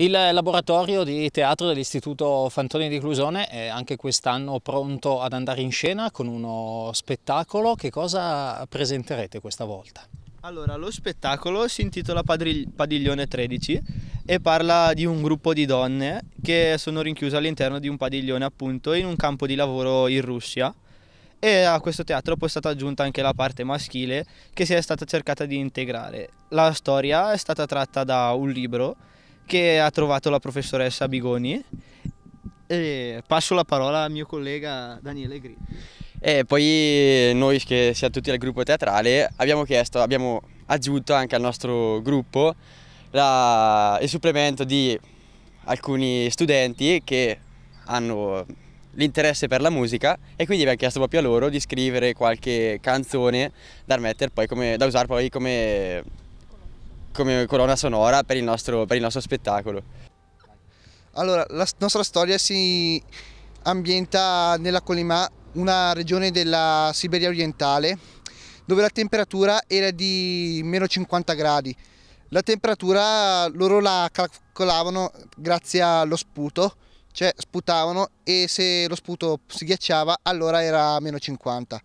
Il laboratorio di teatro dell'Istituto Fantoni di Clusone è anche quest'anno pronto ad andare in scena con uno spettacolo. Che cosa presenterete questa volta? Allora, lo spettacolo si intitola Padiglione 13 e parla di un gruppo di donne che sono rinchiuse all'interno di un padiglione appunto in un campo di lavoro in Russia e a questo teatro poi è stata aggiunta anche la parte maschile che si è stata cercata di integrare. La storia è stata tratta da un libro che ha trovato la professoressa Bigoni. E passo la parola al mio collega Daniele Grilli. E poi noi che siamo tutti al gruppo teatrale abbiamo chiesto, abbiamo aggiunto anche al nostro gruppo la, il supplemento di alcuni studenti che hanno l'interesse per la musica e quindi abbiamo chiesto proprio a loro di scrivere qualche canzone da, poi come, da usare poi come come colonna sonora per il nostro, per il nostro spettacolo. Allora, la nostra storia si ambienta nella Colima, una regione della Siberia orientale, dove la temperatura era di meno 50 gradi. La temperatura loro la calcolavano grazie allo sputo, cioè sputavano e se lo sputo si ghiacciava allora era meno 50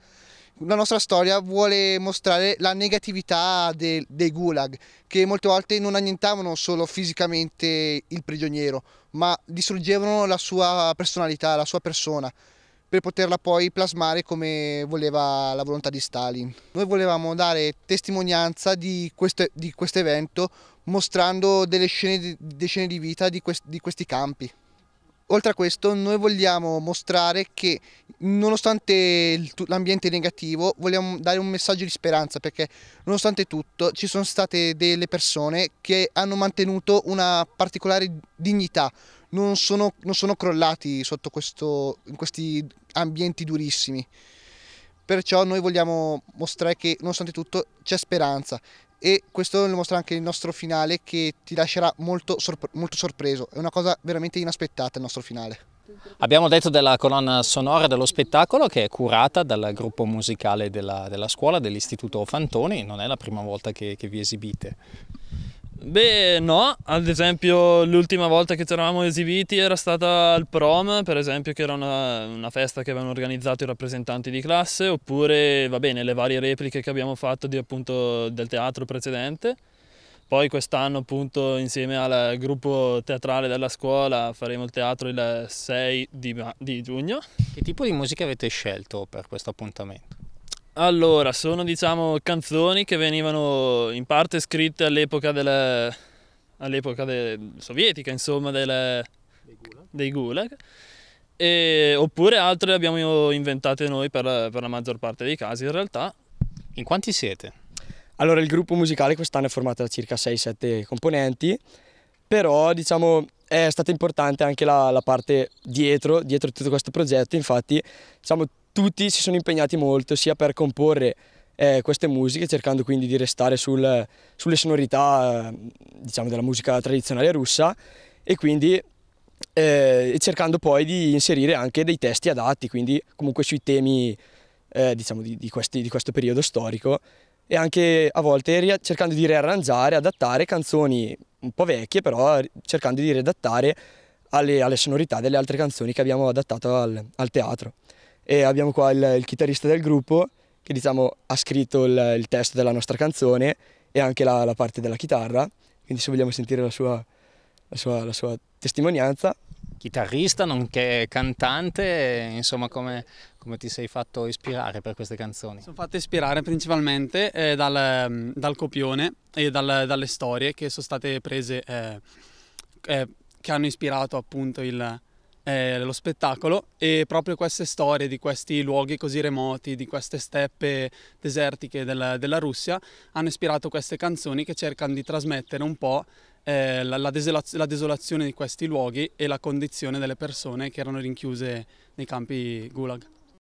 la nostra storia vuole mostrare la negatività de, dei gulag, che molte volte non annientavano solo fisicamente il prigioniero, ma distruggevano la sua personalità, la sua persona, per poterla poi plasmare come voleva la volontà di Stalin. Noi volevamo dare testimonianza di questo di quest evento mostrando delle scene, di, scene di vita di, quest, di questi campi. Oltre a questo, noi vogliamo mostrare che nonostante l'ambiente negativo, vogliamo dare un messaggio di speranza perché nonostante tutto ci sono state delle persone che hanno mantenuto una particolare dignità, non sono, non sono crollati sotto questo, in questi ambienti durissimi. Perciò noi vogliamo mostrare che nonostante tutto c'è speranza e questo lo mostra anche il nostro finale che ti lascerà molto, sorpre- molto sorpreso, è una cosa veramente inaspettata il nostro finale. Abbiamo detto della colonna sonora dello spettacolo che è curata dal gruppo musicale della, della scuola dell'Istituto Fantoni, non è la prima volta che, che vi esibite. Beh no, ad esempio l'ultima volta che ci eravamo esibiti era stata al prom, per esempio che era una, una, festa che avevano organizzato i rappresentanti di classe, oppure va bene le varie repliche che abbiamo fatto di, appunto, del teatro precedente. Poi quest'anno appunto insieme al gruppo teatrale della scuola faremo il teatro il 6 di, di giugno. Che tipo di musica avete scelto per questo appuntamento? Allora, sono diciamo canzoni che venivano in parte scritte all'epoca della all'epoca sovietica, insomma, delle, dei, gulag. Dei gulag e, oppure altre le abbiamo inventate noi per la, per la maggior parte dei casi in realtà. In quanti siete? Allora, il gruppo musicale quest'anno è formato da circa 6-7 componenti, però diciamo è stata importante anche la, la parte dietro, dietro tutto questo progetto, infatti diciamo tutti si sono impegnati molto sia per comporre eh, queste musiche, cercando quindi di restare sul, sulle sonorità eh, diciamo, della musica tradizionale russa e quindi eh, cercando poi di inserire anche dei testi adatti, quindi comunque sui temi eh, diciamo, di, di, questi, di, questo periodo storico e anche a volte cercando di riarrangiare, adattare canzoni un po' vecchie, però cercando di riadattare alle, alle sonorità delle altre canzoni che abbiamo adattato al, al teatro e abbiamo qua il, il chitarrista del gruppo che diciamo, ha scritto il, il, testo della nostra canzone e anche la, la, parte della chitarra, quindi se vogliamo sentire la sua, la sua, la sua testimonianza. Chitarrista nonché cantante, insomma come, come ti sei fatto ispirare per queste canzoni? Sono fatto ispirare principalmente eh, dal, dal, copione e dal, dalle storie che sono state prese, eh, eh, che hanno ispirato appunto il, eh, lo spettacolo e proprio queste storie di questi luoghi così remoti, di queste steppe desertiche della, della Russia, hanno ispirato queste canzoni che cercano di trasmettere un po' eh, la, la, desolaz- la, desolazione di questi luoghi e la condizione delle persone che erano rinchiuse nei campi Gulag.